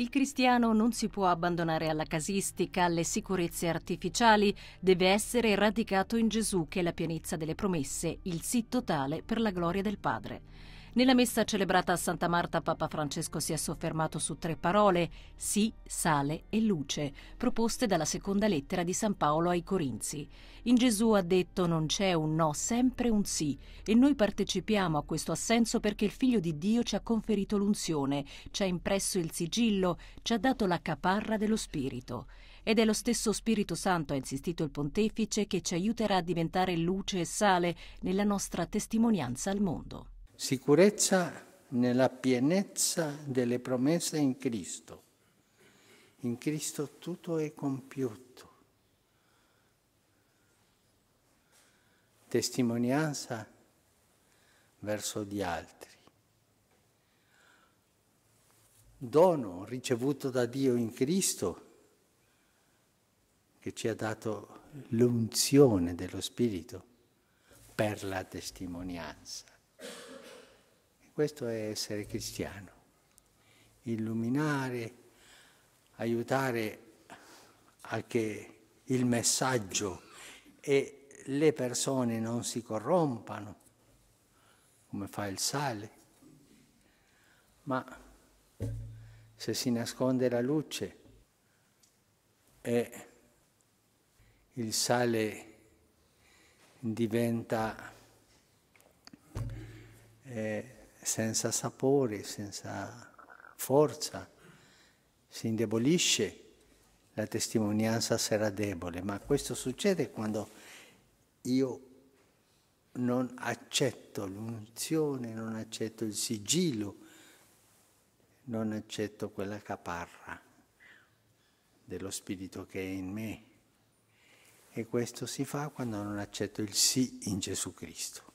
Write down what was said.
Il cristiano non si può abbandonare alla casistica, alle sicurezze artificiali, deve essere radicato in Gesù che è la pienezza delle promesse, il sì totale per la gloria del Padre. Nella messa celebrata a Santa Marta Papa Francesco si è soffermato su tre parole, sì, sale e luce, proposte dalla seconda lettera di San Paolo ai Corinzi. In Gesù ha detto non c'è un no, sempre un sì, e noi partecipiamo a questo assenso perché il Figlio di Dio ci ha conferito l'unzione, ci ha impresso il sigillo, ci ha dato la caparra dello Spirito. Ed è lo stesso Spirito Santo, ha insistito il Pontefice, che ci aiuterà a diventare luce e sale nella nostra testimonianza al mondo sicurezza nella pienezza delle promesse in Cristo. In Cristo tutto è compiuto. Testimonianza verso gli altri. Dono ricevuto da Dio in Cristo che ci ha dato l'unzione dello Spirito per la testimonianza. Questo è essere cristiano, illuminare, aiutare a che il messaggio e le persone non si corrompano, come fa il sale, ma se si nasconde la luce e il sale diventa... Eh, senza sapore, senza forza, si indebolisce, la testimonianza sarà debole, ma questo succede quando io non accetto l'unzione, non accetto il sigillo, non accetto quella caparra dello spirito che è in me. E questo si fa quando non accetto il sì in Gesù Cristo.